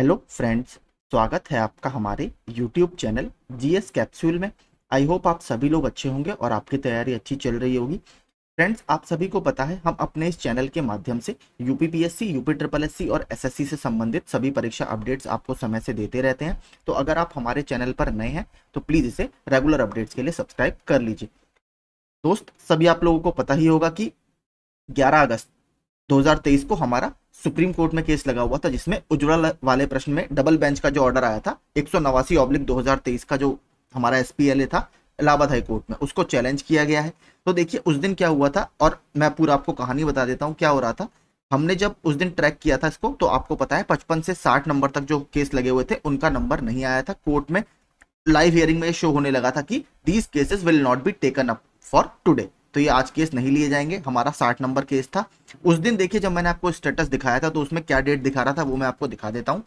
hello friends स्वागत है आपका हमारे यूट्यूब चैनल जीएस कैप्सूल में आई होप आप सभी लोग अच्छे होंगे और आपकी तैयारी अच्छी चल रही होगी फ्रेंड्स आप सभी को पता है हम अपने इस चैनल के माध्यम से यूपीपीएससी यूपी ट्रिपल एस और एसएससी से संबंधित सभी परीक्षा अपडेट्स आपको समय से देते रहते हैं तो अगर आप हमारे चैनल पर नए हैं तो प्लीज़ इसे रेगुलर अपडेट्स के लिए सब्सक्राइब कर लीजिए दोस्त सभी आप लोगों को पता ही होगा कि ग्यारह अगस्त 2023 को हमारा सुप्रीम कोर्ट में केस लगा हुआ था जिसमें उज्ज्वला वाले प्रश्न में डबल बेंच का जो ऑर्डर आया था एक सौ नवासी ऑब्लिक दो का जो हमारा एस था इलाहाबाद हाई कोर्ट में उसको चैलेंज किया गया है तो देखिए उस दिन क्या हुआ था और मैं पूरा आपको कहानी बता देता हूँ क्या हो रहा था हमने जब उस दिन ट्रैक किया था इसको तो आपको पता है पचपन से साठ नंबर तक जो केस लगे हुए थे उनका नंबर नहीं आया था कोर्ट में लाइव हियरिंग में शो होने लगा था कि these cases will not be taken up for today तो ये आज केस नहीं लिए जाएंगे हमारा साठ नंबर केस था उस दिन देखिए जब मैंने आपको स्टेटस दिखाया था तो उसमें क्या डेट दिखा रहा था वो मैं आपको दिखा देता हूँ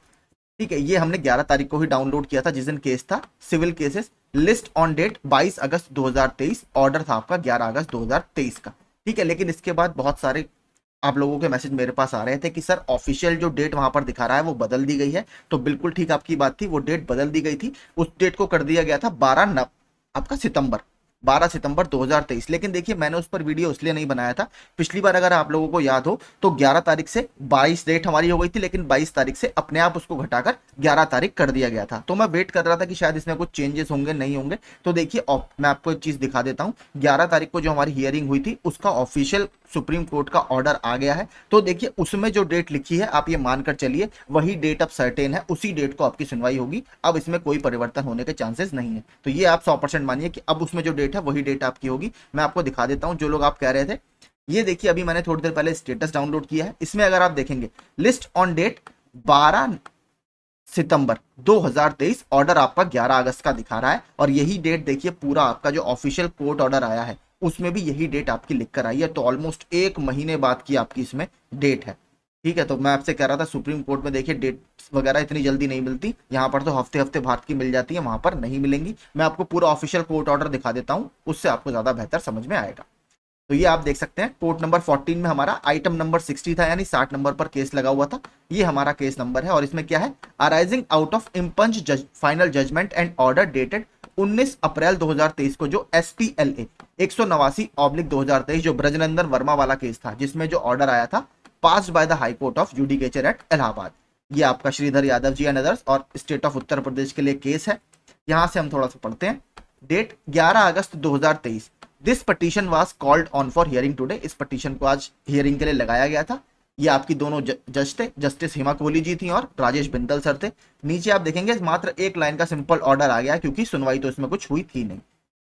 ठीक है ये हमने 11 तारीख को ही डाउनलोड किया था जिस दिन केस था civil cases list on date 22 अगस्त 2023 ऑर्डर था आपका 11 अगस्त 2023 का ठीक है लेकिन इसके बाद बहुत सारे आप लोगों के मैसेज मेरे पास आ रहे थे कि सर ऑफिशियल जो डेट वहां पर दिखा रहा है वो बदल दी गई है तो बिल्कुल ठीक आपकी बात थी वो डेट बदल दी गई थी उस डेट को कर दिया गया था बारह आपका सितंबर 12 सितंबर 2023 लेकिन देखिए मैंने उस पर वीडियो इसलिए नहीं बनाया था पिछली बार अगर आप लोगों को याद हो तो 11 तारीख से 22 डेट हमारी हो गई थी लेकिन 22 तारीख से अपने आप उसको घटाकर 11 तारीख कर दिया गया था तो मैं वेट कर रहा था कि शायद इसमें कुछ चेंजेस होंगे नहीं होंगे तो देखिए मैं आपको एक चीज़ दिखा देता हूँ ग्यारह तारीख को जो हमारी हियरिंग हुई थी उसका ऑफिशियल सुप्रीम कोर्ट का ऑर्डर आ गया है तो देखिए उसमें जो डेट लिखी है आप ये मानकर चलिए वही डेट अब सर्टेन है उसी डेट को आपकी सुनवाई होगी अब इसमें कोई परिवर्तन होने के चांसेस नहीं है तो ये आप सौ मानिए कि अब उसमें जो डेट डेट है वही डेट आपकी होगी मैं आपको दिखा देता हूँ जो लोग आप कह रहे थे ये देखिए अभी मैंने थोड़ी देर पहले स्टेटस डाउनलोड किया है इसमें अगर आप देखेंगे लिस्ट ऑन डेट बारह सितंबर 2023 ऑर्डर आपका 11 अगस्त का दिखा रहा है और यही डेट देखिए पूरा आपका जो ऑफिशियल कोर्ट ऑर्डर आया है उसमें भी यही डेट आपकी लिखकर आई है तो ऑलमोस्ट एक महीने बाद की आपकी इसमें डेट है ठीक है तो मैं आपसे कह रहा था सुप्रीम कोर्ट में देखिए डेट्स वगैरह इतनी जल्दी नहीं मिलती यहाँ पर तो हफ्ते हफ्ते भारत की मिल जाती है वहां पर नहीं मिलेंगी मैं आपको पूरा ऑफिशियल कोर्ट ऑर्डर दिखा देता हूँ उससे आपको ज्यादा बेहतर समझ में आएगा तो ये आप देख सकते हैं कोर्ट नंबर 14 में हमारा आइटम नंबर 60 था यानी 60 नंबर पर केस लगा हुआ था ये हमारा केस नंबर है और इसमें क्या है arising out of impugned final judgment and order dated 19 April 2023 को जो एस पी एल ए एक सौ नवासी ऑब्लिक दो जो ब्रजनंदन वर्मा वाला केस था जिसमें जो ऑर्डर आया था passed by the high court of judicature at Allahabad ये आपका श्रीधर यादव जी एंड अदर्स और स्टेट ऑफ उत्तर प्रदेश के लिए केस है यहाँ से हम थोड़ा सा पढ़ते हैं date 11 August 2023 this petition was called on for hearing today इस पटिशन को आज हियरिंग के लिए लगाया गया था ये आपकी दोनों जज थे जस्टिस हेमा कोहली जी थी और राजेश बिंदल सर थे नीचे आप देखेंगे मात्र एक लाइन का सिंपल ऑर्डर आ गया क्योंकि सुनवाई तो इसमें कुछ हुई थी नहीं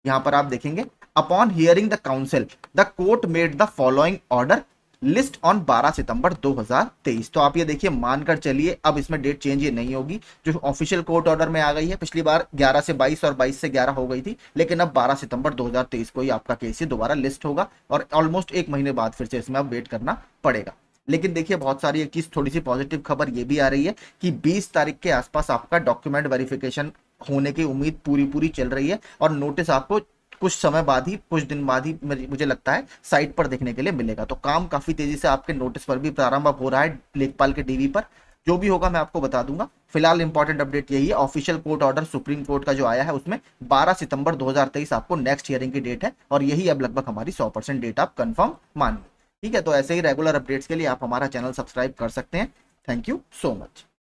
यहाँ पर आप देखेंगे upon hearing the counsel the court made the following order list on 12 September 2023 तो आप ये देखिए मानकर चलिए अब इसमें डेट चेंज ये नहीं होगी जो ऑफिशियल कोर्ट ऑर्डर में आ गई है पिछली बार 11 से 22 और 22 से 11 हो गई थी लेकिन अब 12 सितंबर 2023 को ही आपका केस ही दोबारा लिस्ट होगा और ऑलमोस्ट एक महीने बाद फिर से इसमें अब वेट करना पड़ेगा लेकिन देखिए बहुत सारी एक चीज थोड़ी सी पॉजिटिव खबर ये भी आ रही है कि 20 तारीख के आसपास आपका डॉक्यूमेंट वेरिफिकेशन होने की उम्मीद पूरी पूरी चल रही है और नोटिस आपको कुछ समय बाद ही कुछ दिन बाद ही मुझे लगता है साइट पर देखने के लिए मिलेगा तो काम काफ़ी तेज़ी से आपके नोटिस पर भी प्रारंभ हो रहा है लेखपाल के डीवी पर जो भी होगा मैं आपको बता दूंगा फिलहाल इंपॉर्टेंट अपडेट यही है official court order supreme court का जो आया है उसमें 12 सितंबर 2023 आपको नेक्स्ट हियरिंग की डेट है और यही अब लगभग हमारी 100 परसेंट डेट आप कंफर्म मानिए ठीक है तो ऐसे ही रेगुलर अपडेट्स के लिए आप हमारा चैनल सब्सक्राइब कर सकते हैं थैंक यू सो मच